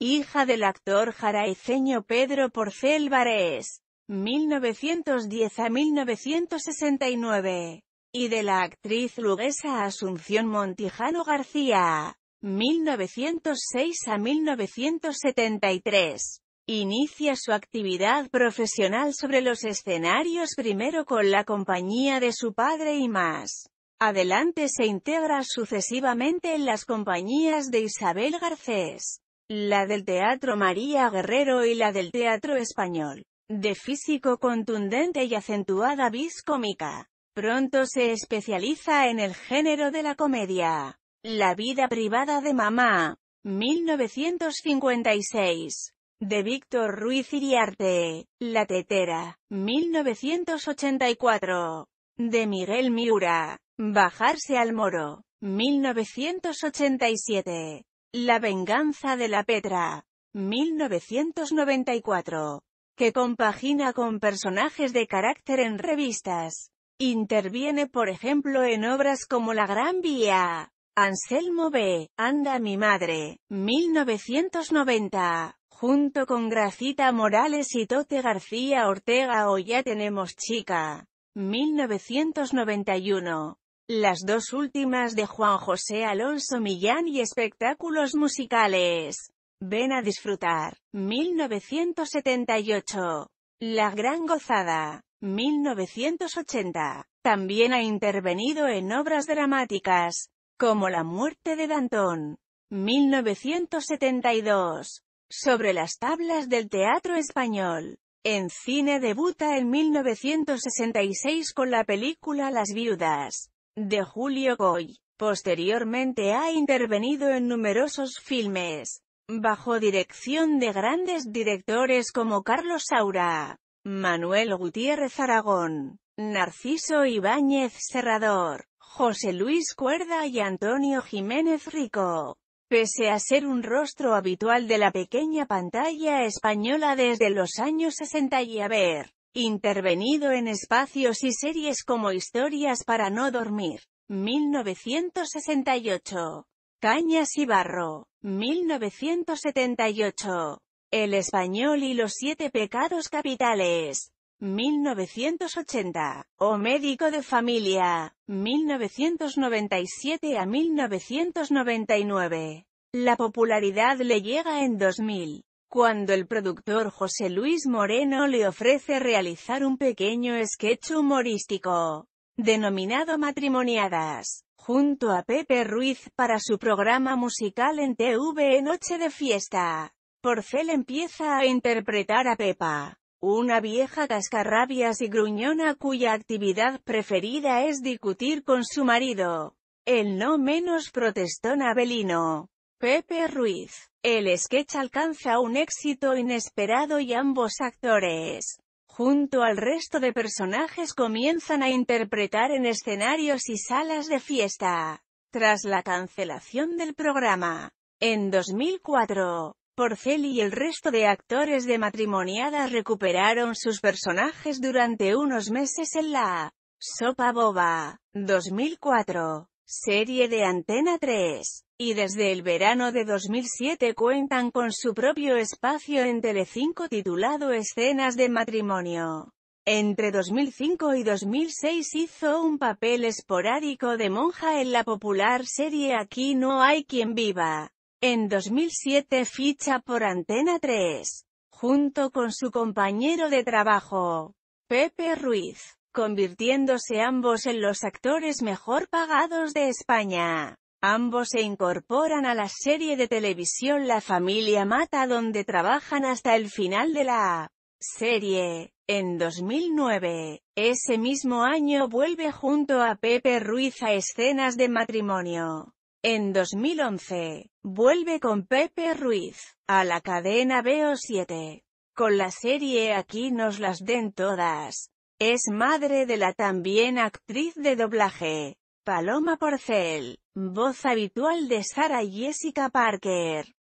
hija del actor jaraiceño Pedro Porcel Barés, 1910 a 1969, y de la actriz luguesa Asunción Montijano García, 1906 a 1973. Inicia su actividad profesional sobre los escenarios primero con la compañía de su padre y más. Adelante se integra sucesivamente en las compañías de Isabel Garcés, la del Teatro María Guerrero y la del Teatro Español, de físico contundente y acentuada vis cómica. Pronto se especializa en el género de la comedia. La vida privada de mamá, 1956, de Víctor Ruiz Iriarte, La tetera, 1984, de Miguel Miura, Bajarse al moro, 1987. La venganza de la Petra. 1994. Que compagina con personajes de carácter en revistas. Interviene por ejemplo en obras como La Gran Vía. Anselmo B. Anda mi madre. 1990. Junto con Gracita Morales y Tote García Ortega o Ya tenemos chica. 1991. Las dos últimas de Juan José Alonso Millán y espectáculos musicales. Ven a disfrutar. 1978. La Gran Gozada. 1980. También ha intervenido en obras dramáticas, como La muerte de Dantón. 1972. Sobre las tablas del teatro español. En cine debuta en 1966 con la película Las viudas de Julio Goy. Posteriormente ha intervenido en numerosos filmes, bajo dirección de grandes directores como Carlos Saura, Manuel Gutiérrez Aragón, Narciso Ibáñez Serrador, José Luis Cuerda y Antonio Jiménez Rico. Pese a ser un rostro habitual de la pequeña pantalla española desde los años 60 y a ver. Intervenido en espacios y series como Historias para no dormir, 1968. Cañas y Barro, 1978. El Español y los Siete Pecados Capitales, 1980. O Médico de Familia, 1997 a 1999. La popularidad le llega en 2000. Cuando el productor José Luis Moreno le ofrece realizar un pequeño sketch humorístico, denominado Matrimoniadas, junto a Pepe Ruiz, para su programa musical en TV Noche de Fiesta, Porcel empieza a interpretar a Pepa, una vieja cascarrabias y gruñona cuya actividad preferida es discutir con su marido, el no menos protestón Abelino. Pepe Ruiz. El sketch alcanza un éxito inesperado y ambos actores, junto al resto de personajes comienzan a interpretar en escenarios y salas de fiesta. Tras la cancelación del programa, en 2004, Porcel y el resto de actores de Matrimoniada recuperaron sus personajes durante unos meses en la Sopa Boba, 2004 serie de Antena 3, y desde el verano de 2007 cuentan con su propio espacio en Telecinco titulado Escenas de Matrimonio. Entre 2005 y 2006 hizo un papel esporádico de monja en la popular serie Aquí no hay quien viva. En 2007 ficha por Antena 3, junto con su compañero de trabajo, Pepe Ruiz convirtiéndose ambos en los actores mejor pagados de España. Ambos se incorporan a la serie de televisión La familia Mata donde trabajan hasta el final de la serie. En 2009, ese mismo año vuelve junto a Pepe Ruiz a escenas de matrimonio. En 2011, vuelve con Pepe Ruiz, a la cadena BO7. Con la serie Aquí nos las den todas. Es madre de la también actriz de doblaje, Paloma Porcel, voz habitual de Sarah Jessica Parker.